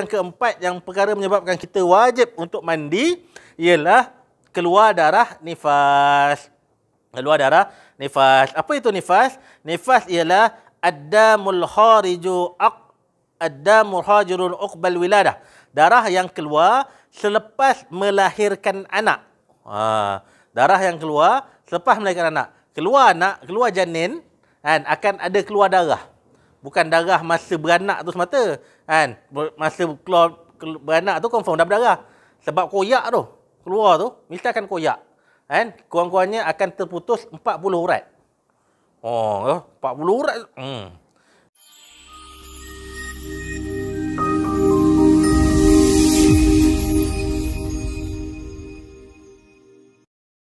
Yang keempat yang perkara menyebabkan kita wajib untuk mandi ialah keluar darah nifas. Keluar darah nifas. Apa itu nifas? Nifas ialah addamul khariju aq addamul hajirun uqbal wiladah. Darah yang keluar selepas melahirkan anak. Ha, darah yang keluar selepas melahirkan anak. Keluar anak, keluar janin kan akan ada keluar darah bukan darah masa beranak tu semata kan masa keluar beranak tu confirm dah berdarah sebab koyak tu keluar tu mesti akan koyak kan kurang-kurangnya akan terputus 40 urat oh 40 ya, urat hmm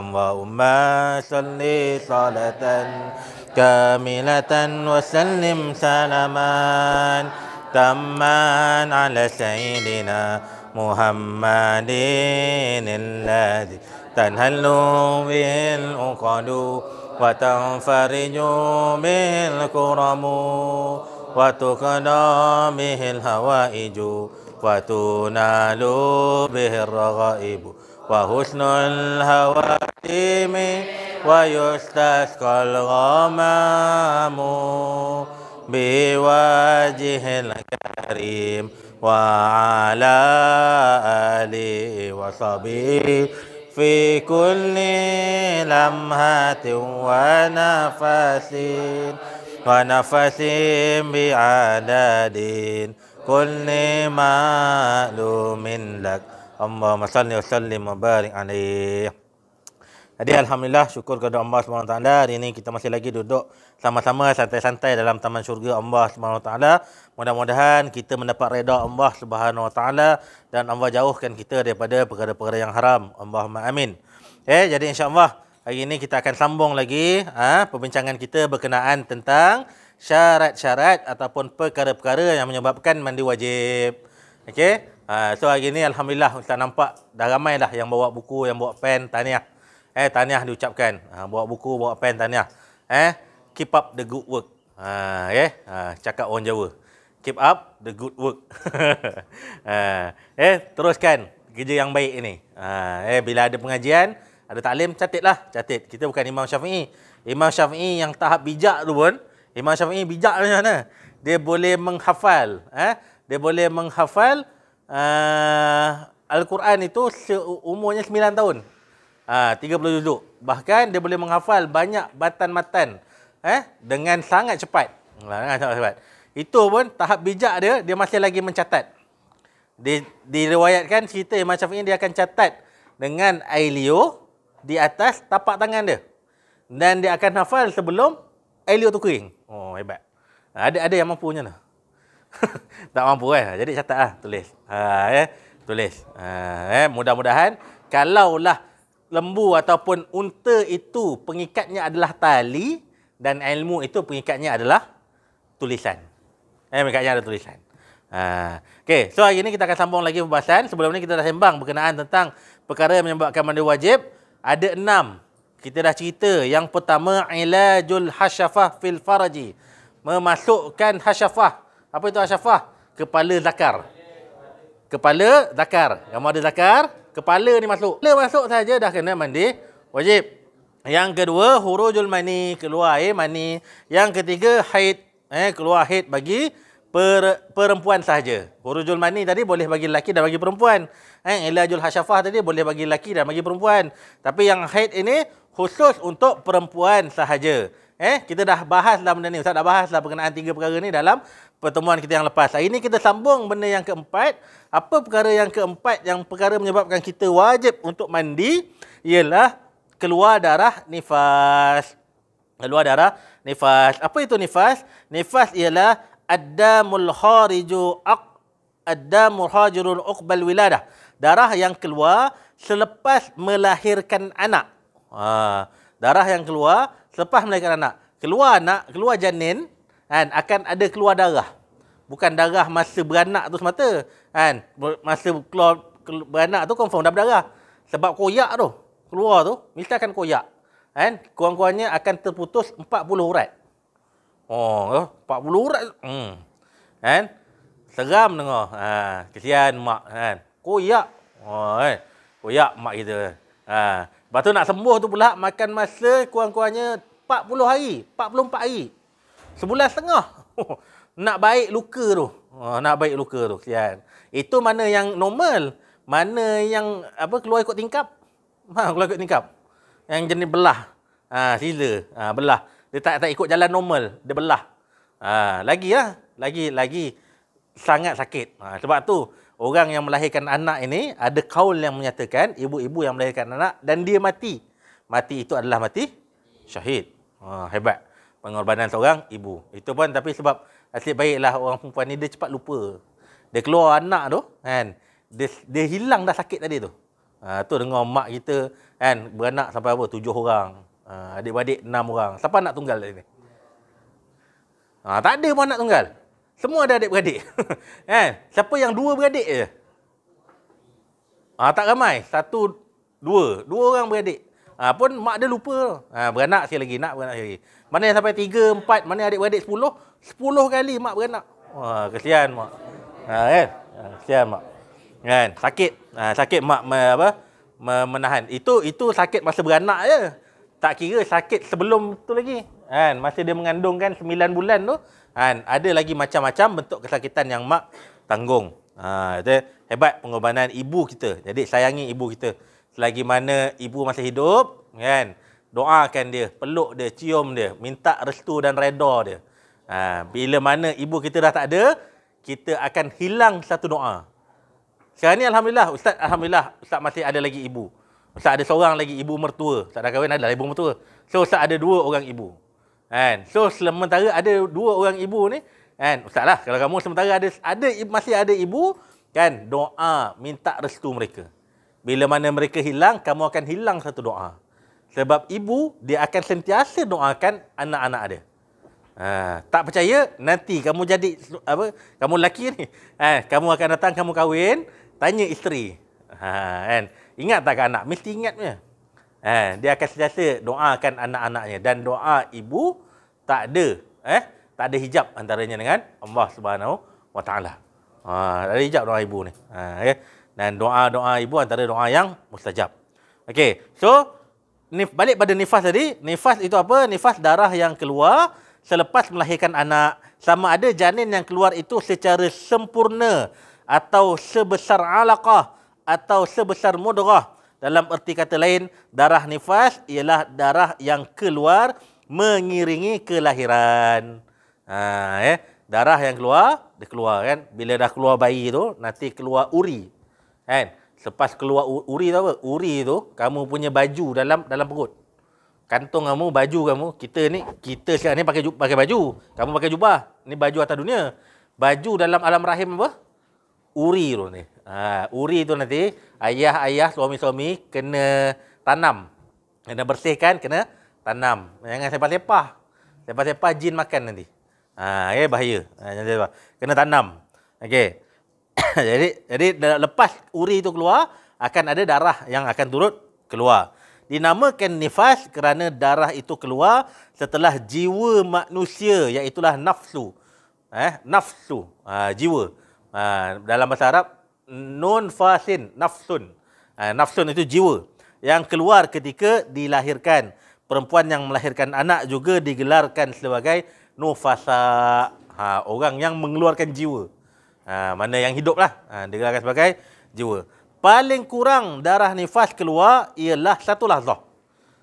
اللهم صل صلاه كاملة وسلم سلاما تما على سيدنا محمد الذي تنهل به الأقل وتنفرج به الكرم وتقضى به الهوائج وتنال به الرغائب وحسن الهواتم ويستسقى الغمام بوجه الكريم وعلى آله وصبيه في كل لمحة ونفس ونفس بعدد كل معلوم لك اللهم صل وسلم وبارك عليه Jadi alhamdulillah syukur kepada Allah Subhanahu taala hari ini kita masih lagi duduk sama-sama santai-santai dalam taman syurga Allah Subhanahu taala. Mudah-mudahan kita mendapat reda Allah Subhanahu wa dan Allah jauhkan kita daripada perkara-perkara yang haram. Allah Allahumma amin. Eh jadi insya-Allah hari ini kita akan sambung lagi ah ha, perbincangan kita berkenaan tentang syarat-syarat ataupun perkara-perkara yang menyebabkan mandi wajib. Okey. Ha, so hari ini alhamdulillah kita nampak dah ramai dah yang bawa buku, yang bawa pen, tahniah. Eh, tahniah diucapkan. Ha, bawa buku, bawa pen, tahniah. Eh, keep up the good work. Ha, eh, ha, cakap orang Jawa. Keep up the good work. ha, eh, teruskan kerja yang baik ini. Ha, eh, bila ada pengajian, ada taklim, catitlah. Catit. Kita bukan Imam Syafi'i. Imam Syafi'i yang tahap bijak tu pun, Imam Syafi'i bijak macam mana? Dia boleh menghafal. Eh? Dia boleh menghafal uh, Al-Quran itu seumurnya 9 tahun. 30 ha, juzuk. Bahkan dia boleh menghafal banyak batan-matan eh dengan sangat cepat. Ha, sangat cepat. Itu pun tahap bijak dia dia masih lagi mencatat. Di diriwayatkan cerita yang macam ini dia akan catat dengan Ailio di atas tapak tangan dia. Dan dia akan hafal sebelum Ailio tu kering. Oh hebat. Ada ada yang mampunya lah. tak mampu kan? Jadi catatlah, tulis. Ha ya, tulis. Ha, eh mudah-mudahan kalaulah lembu ataupun unta itu pengikatnya adalah tali dan ilmu itu pengikatnya adalah tulisan. Eh, pengikatnya adalah tulisan. Ha. Okay, so hari ini kita akan sambung lagi pembahasan. Sebelum ini kita dah sembang berkenaan tentang perkara yang menyebabkan mandi wajib. Ada enam. Kita dah cerita. Yang pertama, ilajul hasyafah fil faraji. Memasukkan hasyafah. Apa itu hasyafah? Kepala zakar. Kepala zakar. Yang mana zakar? Zakar kepala ni masuk. Kepala masuk saja dah kena mandi wajib. Yang kedua, hurujul mani, keluar air mani. Yang ketiga, haid, eh, keluar haid bagi per, perempuan sahaja. Hurujul mani tadi boleh bagi lelaki dan bagi perempuan. Eh, ilajul hasyafah tadi boleh bagi lelaki dan bagi perempuan. Tapi yang haid ini khusus untuk perempuan sahaja. Eh, kita dah bahas dalam benda ni. Ustaz dah bahas dalam berkenaan tiga perkara ni dalam pertemuan kita yang lepas. Hari ini kita sambung benda yang keempat. Apa perkara yang keempat yang perkara menyebabkan kita wajib untuk mandi ialah keluar darah nifas. Keluar darah nifas. Apa itu nifas? Nifas ialah ad-damul khariju aq ad-damul hajirul uqbal wiladah. Darah yang keluar selepas melahirkan anak. Ha, darah yang keluar selepas melahirkan anak. Keluar anak, keluar janin, kan akan ada keluar darah bukan darah masa beranak tu semata kan masa keluar beranak tu confirm dah berdarah sebab koyak tu keluar tu mesti akan koyak kan kurang-kurangnya akan terputus 40 urat oh 40 urat hmm kan seram dengar ha kesian mak kan koyak oh kan koyak mak kita ha lepas tu nak sembuh tu pula makan masa kurang-kurangnya 40 hari 44 hari Sebulan setengah. Oh, nak baik luka tu. Oh, nak baik luka tu. Sian. Itu mana yang normal. Mana yang apa keluar ikut tingkap. Ha, keluar ikut tingkap. Yang jenis belah. Ha, sila. Ha, belah. Dia tak, tak ikut jalan normal. Dia belah. Ha, lagi lah. Ha? Lagi, lagi. Sangat sakit. Ha, sebab tu orang yang melahirkan anak ini ada kaul yang menyatakan ibu-ibu yang melahirkan anak dan dia mati. Mati itu adalah mati syahid. Ha, hebat pengorbanan seorang ibu. Itu pun tapi sebab nasib baiklah orang perempuan ni dia cepat lupa. Dia keluar anak tu kan. Dia, dia hilang dah sakit tadi tu. Ha, tu dengar mak kita kan beranak sampai apa? Tujuh orang. Ha, adik beradik enam orang. Siapa nak tunggal tadi ni? Ha, tak ada pun nak tunggal. Semua ada adik-beradik. kan? Siapa yang dua beradik je? Ha, tak ramai. Satu, dua. Dua orang beradik. Ha, pun mak dia lupa. Ha, beranak sekali lagi, nak beranak sekali lagi. Mana yang sampai tiga, empat, mana adik-beradik sepuluh. Sepuluh kali mak beranak. Wah, kesian mak. Ha, kan? kesian mak. Kan? Sakit. Ha, sakit mak me, apa? Me, menahan. Itu itu sakit masa beranak je. Tak kira sakit sebelum tu lagi. Kan? Masa dia mengandung kan sembilan bulan tu. Kan? Ada lagi macam-macam bentuk kesakitan yang mak tanggung. Ha, itu hebat pengorbanan ibu kita. Jadi sayangi ibu kita selagi mana ibu masih hidup kan doakan dia peluk dia cium dia minta restu dan reda dia ha, bila mana ibu kita dah tak ada kita akan hilang satu doa sekarang ni alhamdulillah ustaz alhamdulillah ustaz masih ada lagi ibu ustaz ada seorang lagi ibu mertua ustaz dah kahwin ada lah ibu mertua so ustaz ada dua orang ibu kan so sementara ada dua orang ibu ni kan ustaz lah kalau kamu sementara ada ada masih ada ibu kan doa minta restu mereka bila mana mereka hilang, kamu akan hilang satu doa. Sebab ibu, dia akan sentiasa doakan anak-anak dia. Ha, tak percaya, nanti kamu jadi, apa, kamu lelaki ni. Ha, kamu akan datang, kamu kahwin, tanya isteri. Ha, kan? Ingat tak anak? Mesti ingatnya. Ha, dia akan sentiasa doakan anak-anaknya. Dan doa ibu tak ada, eh, tak ada hijab antaranya dengan Allah Subhanahu Wa Ha, ada hijab doa ibu ni. Ha, okay? Ya dan doa-doa ibu antara doa yang mustajab. Okey. So balik pada nifas tadi, nifas itu apa? Nifas darah yang keluar selepas melahirkan anak. Sama ada janin yang keluar itu secara sempurna atau sebesar alaqah atau sebesar mudghah. Dalam erti kata lain, darah nifas ialah darah yang keluar mengiringi kelahiran. Ha, eh? Darah yang keluar, dia keluar kan. Bila dah keluar bayi tu, nanti keluar uri. Kan? Lepas keluar uri tu apa? Uri tu kamu punya baju dalam dalam perut. Kantung kamu, baju kamu, kita ni kita sekarang ni pakai pakai baju. Kamu pakai jubah. Ni baju atas dunia. Baju dalam alam rahim apa? Uri tu ni. Ha, uri tu nanti ayah-ayah suami-suami kena tanam. Kena bersihkan, kena tanam. Jangan sepah-sepah. Sepah-sepah jin makan nanti. Ha, okay, ya, bahaya. Ha, Kena tanam. Okay. jadi jadi lepas uri itu keluar akan ada darah yang akan turut keluar. Dinamakan nifas kerana darah itu keluar setelah jiwa manusia iaitu nafsu. Eh, nafsu, uh, jiwa. Uh, dalam bahasa Arab nun fasin, nafsun. Uh, nafsun itu jiwa yang keluar ketika dilahirkan. Perempuan yang melahirkan anak juga digelarkan sebagai nufasa. Ha, orang yang mengeluarkan jiwa. Ha, mana yang hidup lah. Ha, digelarkan sebagai jiwa. Paling kurang darah nifas keluar ialah satu lahzah.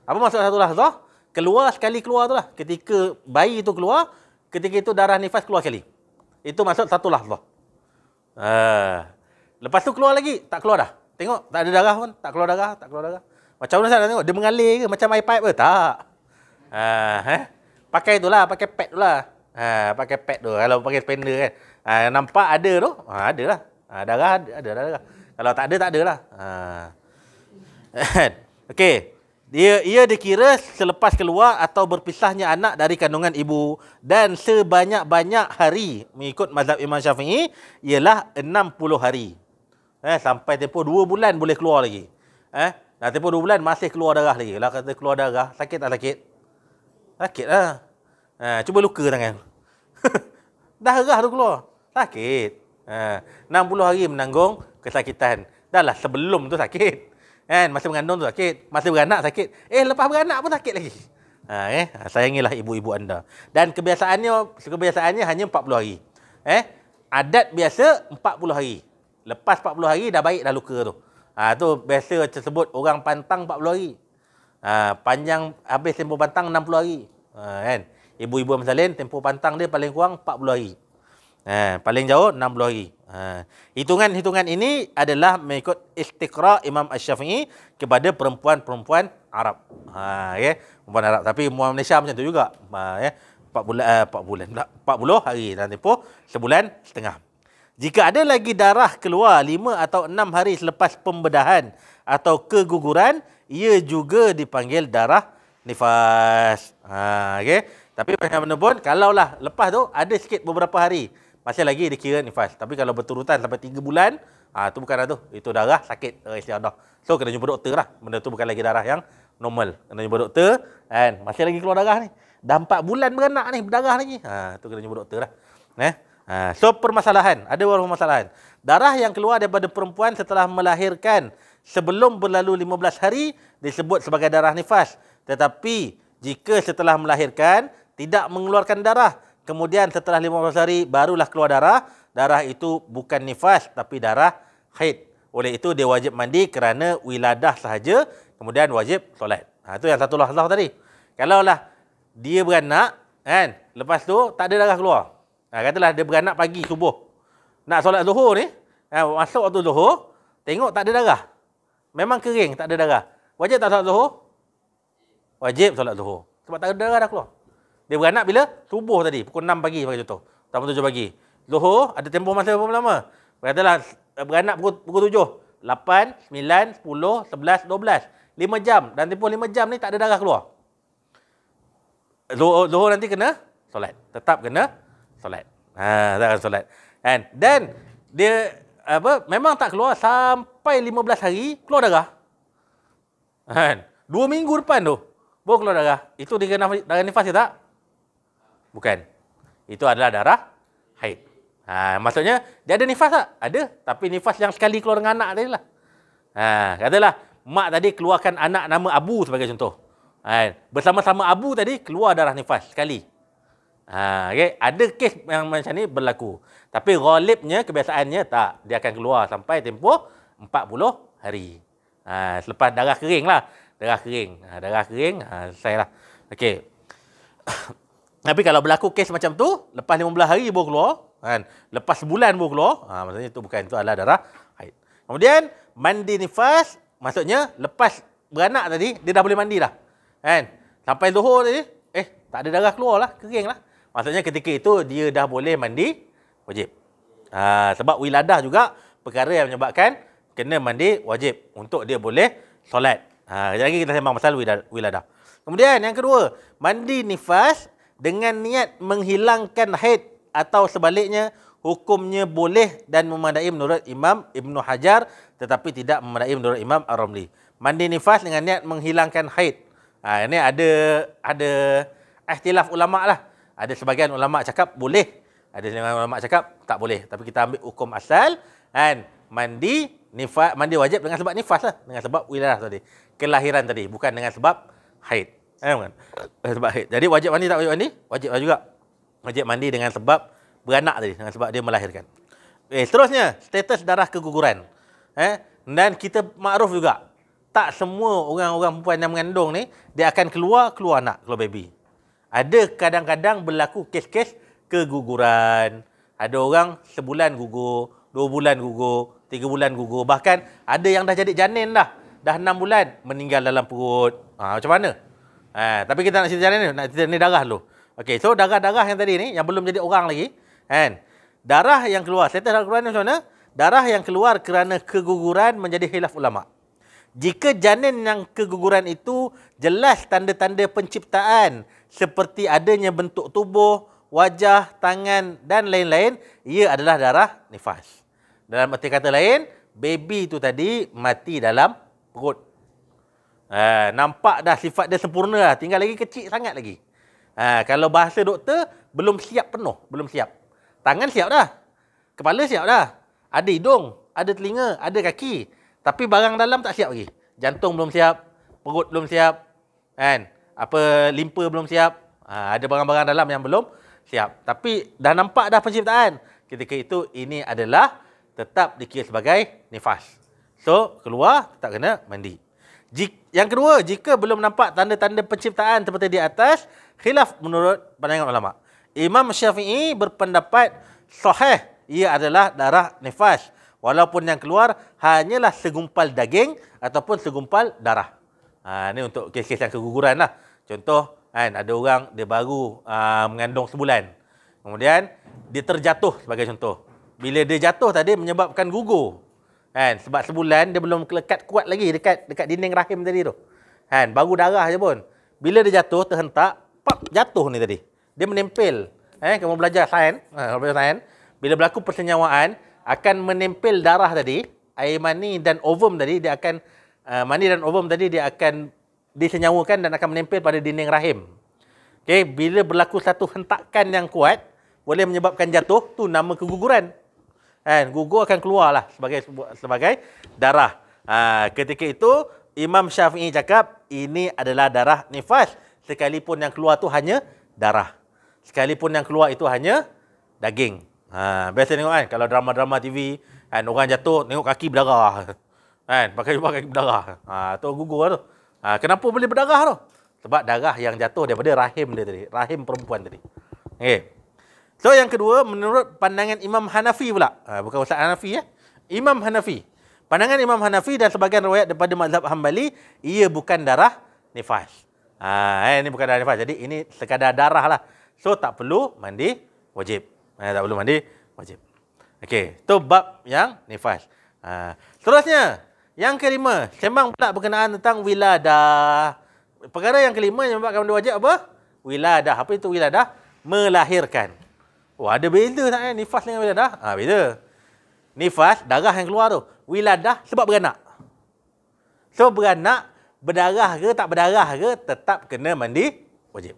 Apa maksud satu lahzah? Keluar sekali keluar tu lah. Ketika bayi itu keluar, ketika itu darah nifas keluar sekali. Itu maksud satu lahzah. Ha, lepas tu keluar lagi, tak keluar dah. Tengok, tak ada darah pun. Tak keluar darah, tak keluar darah. Macam mana saya tengok? Dia mengalir ke? Macam air pipe ke? Tak. Ha, eh? Pakai itulah, pakai pad itulah. Ha, pakai pad tu. Kalau pakai spender kan. Ha, nampak ada tu. Ha, ada lah. Ha, darah ada, ada darah. Kalau tak ada, tak ada lah. Ha. Okey. dia ia dikira selepas keluar atau berpisahnya anak dari kandungan ibu dan sebanyak-banyak hari mengikut mazhab Imam Syafi'i ialah 60 hari. Eh, sampai tempoh 2 bulan boleh keluar lagi. Eh, dah tempoh 2 bulan masih keluar darah lagi. Kalau kata keluar darah, sakit tak sakit? Sakit lah. Ha, cuba luka tangan. Dah kan? erah tu keluar. Sakit. Ha, 60 hari menanggung kesakitan. dah lah sebelum tu sakit. Kan? Masa mengandung tu sakit. Masa beranak sakit. Eh, lepas beranak pun sakit lagi. Ha, eh? Ha, sayangilah ibu-ibu anda. Dan kebiasaannya kebiasaannya hanya 40 hari. Eh? Adat biasa 40 hari. Lepas 40 hari dah baik dah luka tu. Ha, tu biasa tersebut orang pantang 40 hari. Ha, panjang habis sembuh pantang 60 hari. Ha, kan? ibu-ibu yang bersalin tempoh pantang dia paling kurang 40 hari. Ha, paling jauh 60 hari. Ha, hitungan-hitungan ini adalah mengikut istiqra Imam Asy-Syafi'i kepada perempuan-perempuan Arab. Ha, okay. Ya, perempuan Arab. Tapi muam Malaysia macam tu juga. Ha, ya. 4 bulan eh, 4 bulan pula 40 hari dalam tempoh sebulan setengah. Jika ada lagi darah keluar 5 atau 6 hari selepas pembedahan atau keguguran, ia juga dipanggil darah nifas. Ha, okay. Ya. Tapi Kalau lah lepas tu ada sikit beberapa hari, masih lagi dia kira nifas. Tapi kalau berturutan sampai tiga bulan, ah tu bukan tu. Itu darah sakit uh, istilah So kena jumpa doktor lah. Benda tu bukan lagi darah yang normal. Kena jumpa doktor and masih lagi keluar darah ni. Dah 4 bulan beranak ni berdarah lagi. Ha tu kena jumpa doktor lah. Eh? Ha, so permasalahan, ada beberapa permasalahan. Darah yang keluar daripada perempuan setelah melahirkan sebelum berlalu 15 hari disebut sebagai darah nifas. Tetapi jika setelah melahirkan tidak mengeluarkan darah. Kemudian setelah 15 hari barulah keluar darah. Darah itu bukan nifas tapi darah haid. Oleh itu dia wajib mandi kerana wiladah sahaja. Kemudian wajib solat. Ha, itu yang satu lah lahzah tadi. Kalau lah dia beranak kan. Lepas tu tak ada darah keluar. Ha, katalah dia beranak pagi subuh. Nak solat zuhur ni. Ha, masuk waktu zuhur. Tengok tak ada darah. Memang kering tak ada darah. Wajib tak solat zuhur? Wajib solat zuhur. Sebab tak ada darah dah keluar. Dia beranak bila? Subuh tadi. Pukul 6 pagi sebagai contoh. Tahun 7 pagi. Zuhur ada tempoh masa berapa lama? Katalah eh, beranak pukul, pukul 7. 8, 9, 10, 11, 12. 5 jam. Dan tempoh 5 jam ni tak ada darah keluar. Zuhur, zuhur nanti kena solat. Tetap kena solat. Ha, tak akan solat. And then dia apa memang tak keluar sampai 15 hari keluar darah. Kan? Dua minggu depan tu baru keluar darah. Itu dia kena darah nifas ke tak? Bukan. Itu adalah darah haid. Ha, maksudnya, dia ada nifas tak? Ada. Tapi nifas yang sekali keluar dengan anak tadi lah. Ha, katalah, mak tadi keluarkan anak nama Abu sebagai contoh. Ha, Bersama-sama Abu tadi, keluar darah nifas sekali. Ha, okay. Ada kes yang macam ni berlaku. Tapi ghalibnya, kebiasaannya tak. Dia akan keluar sampai tempoh 40 hari. Ha, selepas darah kering lah. Darah kering. Ha, darah kering, ha, selesai lah. Okay. Tapi kalau berlaku kes macam tu, lepas 15 hari baru keluar, kan? Lepas sebulan baru keluar, ha, maksudnya itu bukan itu adalah darah haid. Kemudian mandi nifas, maksudnya lepas beranak tadi dia dah boleh mandi dah. Kan? Sampai zuhur tadi, eh tak ada darah keluar lah, kering Maksudnya ketika itu dia dah boleh mandi wajib. Ha, sebab wiladah juga perkara yang menyebabkan kena mandi wajib untuk dia boleh solat. Ha, lagi kita sembang pasal wiladah. Kemudian yang kedua, mandi nifas dengan niat menghilangkan haid atau sebaliknya hukumnya boleh dan memadai menurut Imam Ibn Hajar tetapi tidak memadai menurut Imam Ar-Ramli. Mandi nifas dengan niat menghilangkan haid. Ha, ini ada ada ikhtilaf ulama lah. Ada sebagian ulama cakap boleh. Ada sebagian ulama cakap tak boleh. Tapi kita ambil hukum asal. Kan? Mandi nifas, mandi wajib dengan sebab nifas lah. Dengan sebab wilayah tadi. Kelahiran tadi. Bukan dengan sebab haid. Eh, kan? Sebab haid. Eh, jadi wajib mandi tak wajib mandi? Wajib lah juga. Wajib mandi dengan sebab beranak tadi. Dengan sebab dia melahirkan. Eh, seterusnya, status darah keguguran. Eh, dan kita makruf juga. Tak semua orang-orang perempuan yang mengandung ni, dia akan keluar, keluar anak, keluar baby. Ada kadang-kadang berlaku kes-kes keguguran. Ada orang sebulan gugur, dua bulan gugur, tiga bulan gugur. Bahkan ada yang dah jadi janin dah. Dah enam bulan meninggal dalam perut. Ha, macam mana? Eh, tapi kita nak cerita ni, nak cerita ni darah dulu. Okey, so darah-darah yang tadi ni, yang belum jadi orang lagi. Kan? Darah yang keluar, status darah keluar ni macam mana? Darah yang keluar kerana keguguran menjadi hilaf ulama' Jika janin yang keguguran itu jelas tanda-tanda penciptaan seperti adanya bentuk tubuh, wajah, tangan dan lain-lain, ia adalah darah nifas. Dalam arti kata lain, baby itu tadi mati dalam perut Ha, nampak dah sifat dia sempurna lah. Tinggal lagi kecil sangat lagi. Ha, kalau bahasa doktor, belum siap penuh. Belum siap. Tangan siap dah. Kepala siap dah. Ada hidung. Ada telinga. Ada kaki. Tapi barang dalam tak siap lagi. Jantung belum siap. Perut belum siap. Kan? Apa, limpa belum siap. Ha, ada barang-barang dalam yang belum siap. Tapi dah nampak dah penciptaan. Ketika itu, ini adalah tetap dikira sebagai nifas. So, keluar tak kena mandi yang kedua, jika belum nampak tanda-tanda penciptaan seperti di atas, khilaf menurut pandangan ulama. Imam Syafi'i berpendapat sahih ia adalah darah nifas. Walaupun yang keluar hanyalah segumpal daging ataupun segumpal darah. Ha, ini untuk kes-kes yang keguguran lah. Contoh, kan, ada orang dia baru aa, ah, mengandung sebulan. Kemudian, dia terjatuh sebagai contoh. Bila dia jatuh tadi menyebabkan gugur. Kan? Sebab sebulan dia belum lekat kuat lagi dekat dekat dinding rahim tadi tu. Kan? Baru darah je pun. Bila dia jatuh, terhentak, pop, jatuh ni tadi. Dia menempel. Eh, kamu belajar sains, eh, kamu belajar sains. Bila berlaku persenyawaan, akan menempel darah tadi, air mani dan ovum tadi, dia akan, uh, mani dan ovum tadi, dia akan disenyawakan dan akan menempel pada dinding rahim. Okay, bila berlaku satu hentakan yang kuat, boleh menyebabkan jatuh, tu nama keguguran kan gugur akan keluarlah sebagai sebagai darah. Ha, ketika itu Imam Syafi'i cakap ini adalah darah nifas sekalipun yang keluar tu hanya darah. Sekalipun yang keluar itu hanya daging. Ha, biasa tengok kan kalau drama-drama TV kan orang jatuh tengok kaki berdarah. Kan pakai pakai kaki berdarah. Ha, tu gugur lah tu. Ha, kenapa boleh berdarah tu? Sebab darah yang jatuh daripada rahim dia tadi. Rahim perempuan tadi. Okay. So yang kedua menurut pandangan Imam Hanafi pula. Ha, bukan Ustaz Hanafi ya. Imam Hanafi. Pandangan Imam Hanafi dan sebagian riwayat daripada mazhab Hambali ia bukan darah nifas. Ha, eh, ini bukan darah nifas. Jadi ini sekadar darah lah. So tak perlu mandi wajib. Ha, tak perlu mandi wajib. Okey, tu bab yang nifas. Ha, seterusnya yang kelima, sembang pula berkenaan tentang wiladah. Perkara yang kelima yang membuatkan mandi wajib apa? Wiladah. Apa itu wiladah? Melahirkan. Oh, ada beza tak eh? Nifas dengan wiladah? Ah, ha, beza. Nifas, darah yang keluar tu. Wiladah sebab beranak. So, beranak, berdarah ke tak berdarah ke, tetap kena mandi wajib.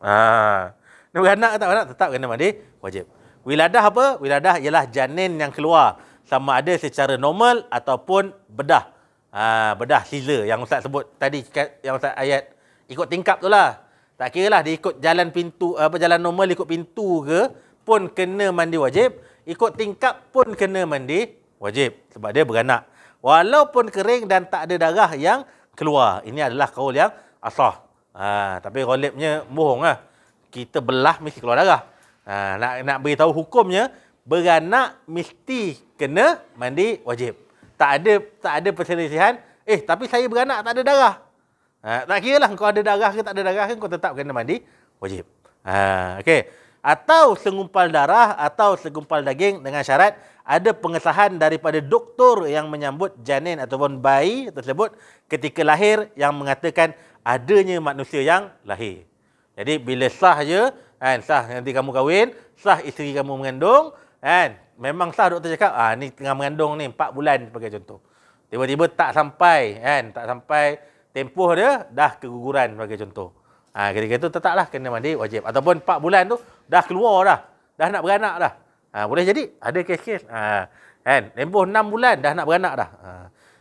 Ah, ha. beranak ke tak beranak, tetap kena mandi wajib. Wiladah apa? Wiladah ialah janin yang keluar. Sama ada secara normal ataupun bedah. Ha, bedah sisa yang Ustaz sebut tadi, yang Ustaz ayat ikut tingkap tu lah. Tak kira lah dia ikut jalan pintu apa jalan normal ikut pintu ke pun kena mandi wajib, ikut tingkap pun kena mandi wajib sebab dia beranak. Walaupun kering dan tak ada darah yang keluar. Ini adalah kaul yang asah. Ha, tapi rolepnya bohong lah. Kita belah mesti keluar darah. Ha, nak nak beritahu hukumnya, beranak mesti kena mandi wajib. Tak ada tak ada perselisihan. Eh, tapi saya beranak tak ada darah. Ha, tak kira lah kau ada darah ke tak ada darah ke kan, kau tetap kena mandi wajib. Ha, okay. Atau segumpal darah atau segumpal daging dengan syarat ada pengesahan daripada doktor yang menyambut janin ataupun bayi tersebut ketika lahir yang mengatakan adanya manusia yang lahir. Jadi bila sah je, kan, sah nanti kamu kahwin, sah isteri kamu mengandung, kan, memang sah doktor cakap, ah, ni tengah mengandung ni 4 bulan sebagai contoh. Tiba-tiba tak sampai, kan, tak sampai tempoh dia dah keguguran sebagai contoh. Ha, ketika itu tetaplah kena mandi wajib. Ataupun 4 bulan tu dah keluar dah. Dah nak beranak dah. Ha, boleh jadi. Ada kes-kes. Ha, kan? Tempoh 6 bulan dah nak beranak dah. Ha.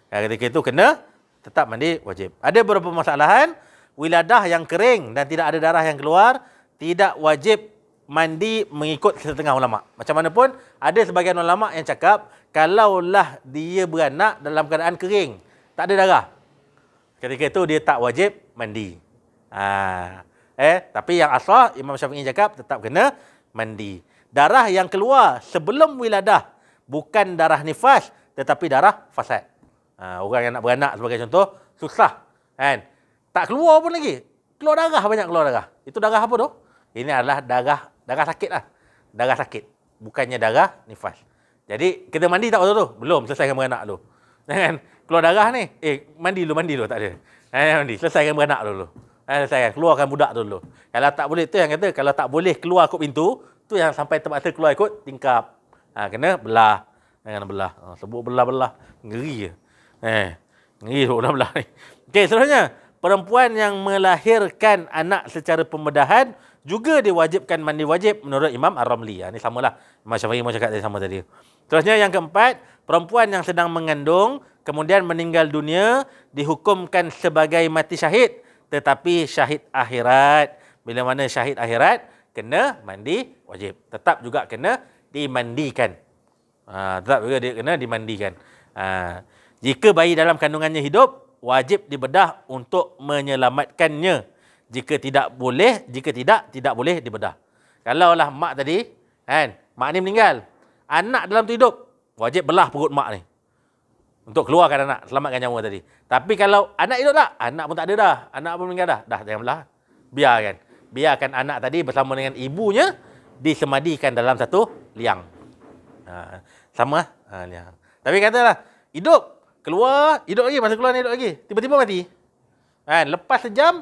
ha, ketika itu kena tetap mandi wajib. Ada beberapa masalahan. Wiladah yang kering dan tidak ada darah yang keluar. Tidak wajib mandi mengikut setengah ulama. Macam mana pun ada sebagian ulama yang cakap kalaulah dia beranak dalam keadaan kering, tak ada darah, Ketika itu dia tak wajib mandi. Ha. Eh, tapi yang asal Imam Syafi'i cakap tetap kena mandi. Darah yang keluar sebelum wiladah bukan darah nifas tetapi darah fasad. Ha, orang yang nak beranak sebagai contoh susah kan. Tak keluar pun lagi. Keluar darah banyak keluar darah. Itu darah apa tu? Ini adalah darah darah sakit lah. Darah sakit. Bukannya darah nifas. Jadi kita mandi tak waktu tu? Belum selesai dengan beranak tu. Kan? keluar darah ni. Eh, mandi dulu, mandi dulu. Tak ada. Eh, mandi. Selesaikan beranak dulu. Eh, selesaikan. Keluarkan budak dulu. Kalau tak boleh, tu yang kata. Kalau tak boleh keluar ikut pintu, tu yang sampai tempat tu keluar ikut tingkap. Ha, kena belah. Jangan eh, belah. Ha, sebut belah-belah. Ngeri je. Eh, ngeri sebut belah-belah ni. Okey, seterusnya. Perempuan yang melahirkan anak secara pembedahan juga diwajibkan mandi wajib menurut Imam Ar-Ramli. Ha, ini samalah. Imam Syafi'i pun cakap tadi sama tadi. Terusnya yang keempat, perempuan yang sedang mengandung kemudian meninggal dunia dihukumkan sebagai mati syahid tetapi syahid akhirat bila mana syahid akhirat kena mandi wajib tetap juga kena dimandikan ha, tetap juga dia kena dimandikan ha, jika bayi dalam kandungannya hidup wajib dibedah untuk menyelamatkannya jika tidak boleh jika tidak tidak boleh dibedah kalaulah mak tadi kan mak ni meninggal anak dalam tu hidup wajib belah perut mak ni untuk keluarkan anak, selamatkan nyawa tadi. Tapi kalau anak hidup tak? Anak pun tak ada dah. Anak pun meninggal dah. Dah, janganlah. Biarkan. Biarkan anak tadi bersama dengan ibunya disemadikan dalam satu liang. Ha, sama lah. Ha, liang. Tapi katalah, hidup. Keluar, hidup lagi. Masa keluar, hidup lagi. Tiba-tiba mati. Ha, lepas sejam,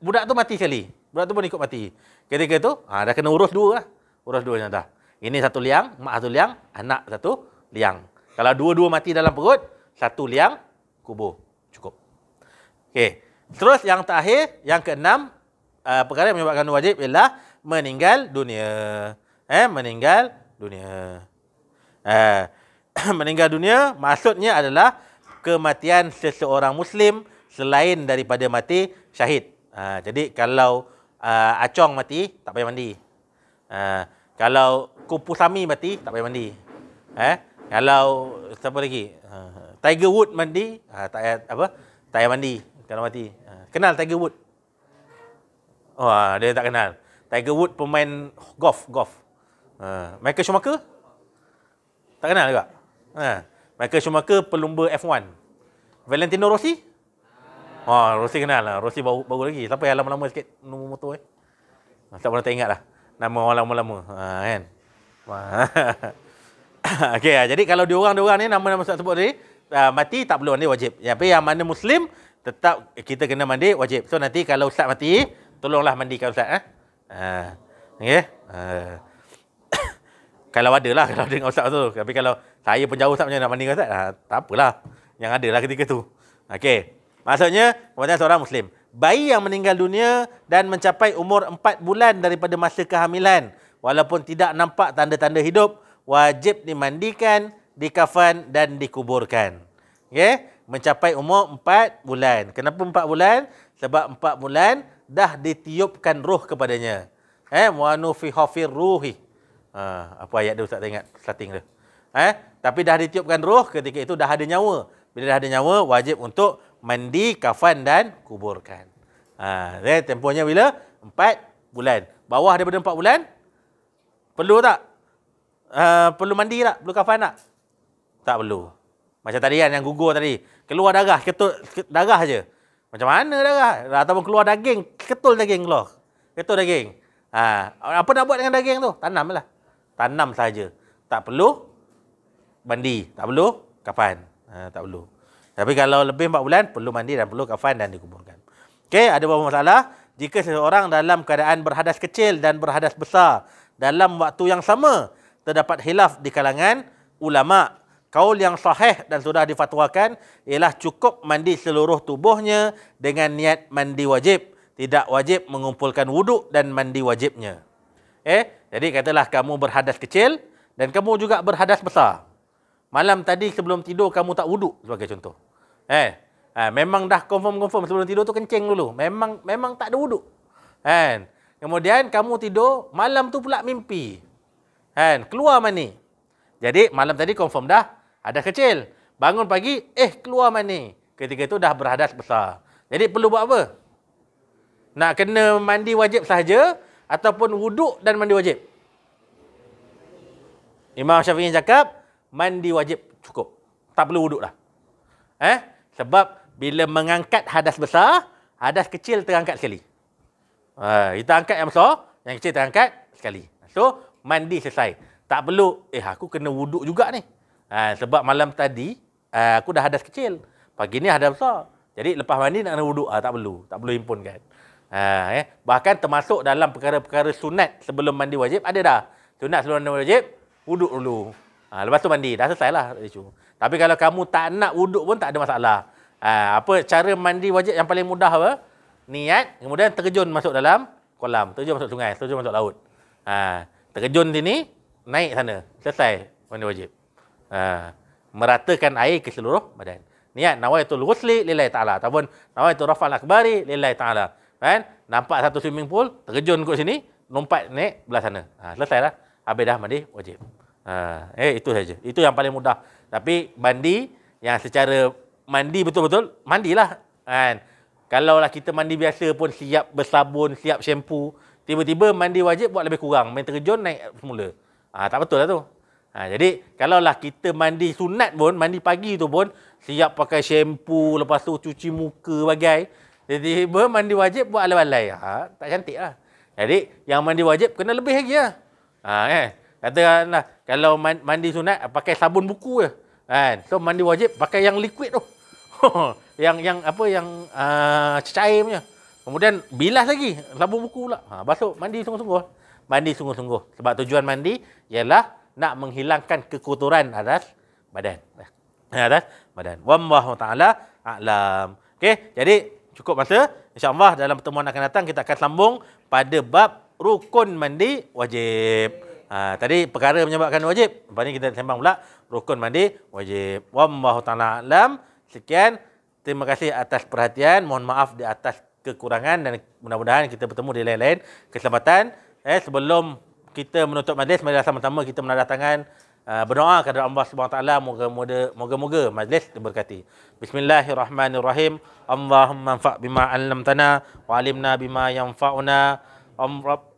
budak tu mati sekali. Budak tu pun ikut mati. Ketika tu, ha, dah kena urus dua lah. Urus dua yang dah. Ini satu liang, mak satu liang, anak satu liang. Kalau dua-dua mati dalam perut, satu liang kubur. Cukup. Okey. Terus yang terakhir, yang keenam, uh, perkara yang menyebabkan wajib ialah meninggal dunia. Eh, meninggal dunia. Eh, meninggal dunia maksudnya adalah kematian seseorang Muslim selain daripada mati syahid. Uh, jadi kalau uh, acong mati, tak payah mandi. Uh, kalau kupu sami mati, tak payah mandi. Eh, kalau siapa lagi? Ha, Tiger Wood mandi, ha, tak payah apa? Tak payah mandi kalau mati. Ha, kenal Tiger Wood? Oh, dia tak kenal. Tiger Wood pemain golf, golf. Michael Schumacher? Tak kenal juga. Michael Schumacher pelumba F1. Valentino Rossi? Oh, Rossi kenal lah. Rossi baru, baru lagi. Siapa yang lama-lama sikit nombor motor eh? Tak pernah tak ingat lah. Nama orang lama-lama. Ha, kan? Ha. okay, ya. jadi kalau diorang-diorang ni nama-nama Ustaz sebut tadi uh, mati tak perlu mandi wajib. Ya, tapi yang mana muslim tetap kita kena mandi wajib. So nanti kalau Ustaz mati tolonglah mandikan Ustaz eh. Uh, okay. uh, kalau ada lah kalau dengan Ustaz tu. Tapi kalau saya pun jauh Ustaz macam nak mandikan Ustaz uh, tak apalah. Yang ada lah ketika tu. Okey. Maksudnya kematian seorang muslim bayi yang meninggal dunia dan mencapai umur 4 bulan daripada masa kehamilan walaupun tidak nampak tanda-tanda hidup wajib dimandikan, dikafan dan dikuburkan. Okey, mencapai umur 4 bulan. Kenapa 4 bulan? Sebab 4 bulan dah ditiupkan roh kepadanya. Eh, wa nufi hafir ruhi. Ha, apa ayat dia Ustaz ingat starting dia. Eh, tapi dah ditiupkan roh ketika itu dah ada nyawa. Bila dah ada nyawa wajib untuk mandi, kafan dan kuburkan. Ha, eh, tempohnya bila? 4 bulan. Bawah daripada 4 bulan? Perlu tak? uh, perlu mandi tak? Perlu kafan tak? Tak perlu. Macam tadi kan yang gugur tadi. Keluar darah, ketul darah aje. Macam mana darah? Ataupun keluar daging, ketul daging keluar. Ketul daging. Ha, apa nak buat dengan daging tu? Tanam lah. Tanam saja. Tak perlu mandi. Tak perlu kafan. Ha, tak perlu. Tapi kalau lebih 4 bulan, perlu mandi dan perlu kafan dan dikuburkan. Okey, ada beberapa masalah. Jika seseorang dalam keadaan berhadas kecil dan berhadas besar dalam waktu yang sama, terdapat hilaf di kalangan ulama. Kaul yang sahih dan sudah difatwakan ialah cukup mandi seluruh tubuhnya dengan niat mandi wajib. Tidak wajib mengumpulkan wuduk dan mandi wajibnya. Eh, jadi katalah kamu berhadas kecil dan kamu juga berhadas besar. Malam tadi sebelum tidur kamu tak wuduk sebagai contoh. Eh, eh memang dah confirm-confirm sebelum tidur tu kencing dulu. Memang memang tak ada wuduk. Kan? Eh, kemudian kamu tidur, malam tu pula mimpi. Kan? Keluar money. Jadi malam tadi confirm dah ada kecil. Bangun pagi, eh keluar money. Ketika itu dah berhadas besar. Jadi perlu buat apa? Nak kena mandi wajib sahaja ataupun wuduk dan mandi wajib? Imam yang cakap, mandi wajib cukup. Tak perlu wuduk dah. Eh? Sebab bila mengangkat hadas besar, hadas kecil terangkat sekali. Uh, ah, kita angkat yang besar, yang kecil terangkat sekali. So, mandi selesai. Tak perlu, eh aku kena wuduk juga ni. Ha, sebab malam tadi, ha, aku dah hadas kecil. Pagi ni hadas besar. Jadi lepas mandi nak kena wuduk, ha, tak perlu. Tak perlu impun kan. Ha, eh. Bahkan termasuk dalam perkara-perkara sunat sebelum mandi wajib, ada dah. Sunat sebelum mandi wajib, wuduk dulu. Ha, lepas tu mandi, dah selesai lah. Tapi kalau kamu tak nak wuduk pun tak ada masalah. Ha, apa cara mandi wajib yang paling mudah apa? Niat, kemudian terjun masuk dalam kolam. Terjun masuk sungai, terjun masuk laut. Ha, Terjun sini, naik sana. Selesai mandi wajib. Uh, meratakan air ke seluruh badan. Niat nawaitul ghusli lillahi ta'ala. Ataupun nawaitul rafa'al akbari lillahi ta'ala. Kan? Nampak satu swimming pool, terjun ke sini, lompat naik belah sana. Ha, selesai lah Habis dah mandi wajib. Ha, eh, itu saja. Itu yang paling mudah. Tapi mandi yang secara mandi betul-betul, mandilah. Kan? Kalaulah kita mandi biasa pun siap bersabun, siap syampu tiba-tiba mandi wajib buat lebih kurang, main terjun naik semula. Ha, tak betul lah tu. Ha, jadi kalaulah kita mandi sunat pun, mandi pagi tu pun siap pakai syampu, lepas tu cuci muka bagai. Jadi tiba mandi wajib buat alai-alai. Ha, tak cantik lah. Jadi yang mandi wajib kena lebih lagi lah. Ha, kan? eh. Katakanlah kalau mandi sunat pakai sabun buku je. Kan? So mandi wajib pakai yang liquid tu. yang yang apa yang uh, cecair punya. Kemudian bilas lagi, labur buku pula. Ha, basuh, mandi sungguh-sungguh. Mandi sungguh-sungguh. Sebab tujuan mandi ialah nak menghilangkan kekotoran atas badan. Eh, atas badan. Wallah ta'ala a'lam. Okey, jadi cukup masa. InsyaAllah dalam pertemuan akan datang, kita akan sambung pada bab rukun mandi wajib. Ha, tadi perkara menyebabkan wajib. Lepas ni kita sembang pula rukun mandi wajib. Wallah ta'ala a'lam. Sekian. Terima kasih atas perhatian. Mohon maaf di atas kekurangan dan mudah-mudahan kita bertemu di lain-lain kesempatan. Eh, sebelum kita menutup majlis, mari sama-sama kita menadah tangan uh, eh, berdoa kepada Allah Subhanahu Taala moga-moga moga-moga majlis diberkati. Bismillahirrahmanirrahim. Allahumma anfa' bima 'allamtana wa 'alimna bima yanfa'una. Um, rab,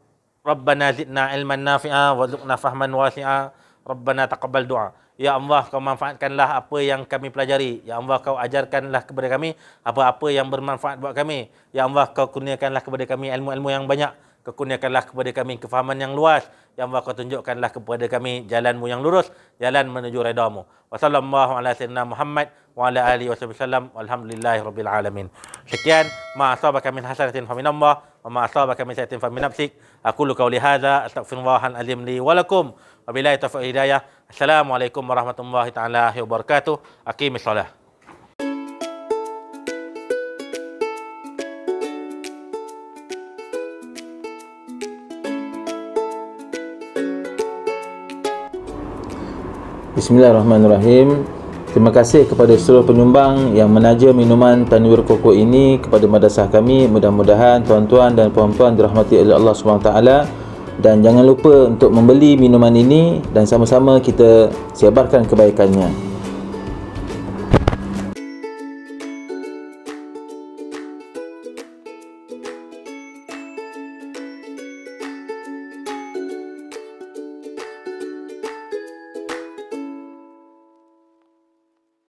rabbana zidna 'ilman nafi'a wa zidna fahman wasi'a. Rabbana taqabbal du'a. Ya Allah kau manfaatkanlah apa yang kami pelajari Ya Allah kau ajarkanlah kepada kami Apa-apa yang bermanfaat buat kami Ya Allah kau kurniakanlah kepada kami ilmu-ilmu yang banyak Kau kurniakanlah kepada kami kefahaman yang luas yang Kau tunjukkanlah kepada kami jalanmu yang lurus jalan menuju redamu Wassalamu'alaikum warahmatullahi wabarakatuh. muhammad wa ala alihi wasallam alhamdulillah rabbil alamin sekian ma asabaka min hasanatin fa min allah wa ma asabaka min sayyatin fa min aku lu qauli hadza alim li wa wa billahi taufiq hidayah assalamualaikum warahmatullahi taala wabarakatuh aqimish salat Bismillahirrahmanirrahim Terima kasih kepada seluruh penyumbang yang menaja minuman tanwir koko ini kepada madrasah kami. Mudah-mudahan tuan-tuan dan puan-puan dirahmati oleh Allah SWT. Dan jangan lupa untuk membeli minuman ini dan sama-sama kita sebarkan kebaikannya.